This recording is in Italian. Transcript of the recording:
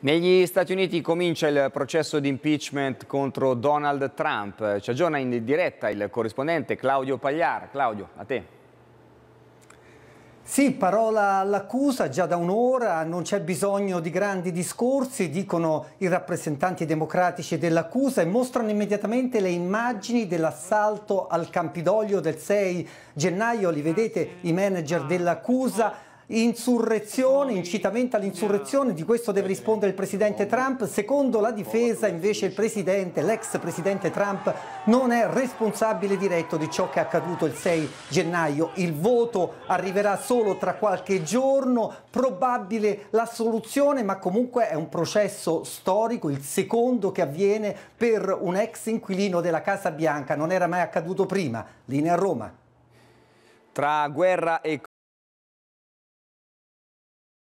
Negli Stati Uniti comincia il processo di impeachment contro Donald Trump. Ci aggiorna in diretta il corrispondente Claudio Pagliar. Claudio, a te. Sì, parola all'accusa già da un'ora, non c'è bisogno di grandi discorsi, dicono i rappresentanti democratici dell'accusa e mostrano immediatamente le immagini dell'assalto al Campidoglio del 6 gennaio. Li vedete i manager dell'accusa insurrezione, incitamento all'insurrezione, di questo deve rispondere il presidente Trump. Secondo la difesa invece il presidente, l'ex presidente Trump non è responsabile diretto di ciò che è accaduto il 6 gennaio. Il voto arriverà solo tra qualche giorno, probabile la soluzione, ma comunque è un processo storico, il secondo che avviene per un ex inquilino della Casa Bianca, non era mai accaduto prima. Linea a Roma. Tra guerra e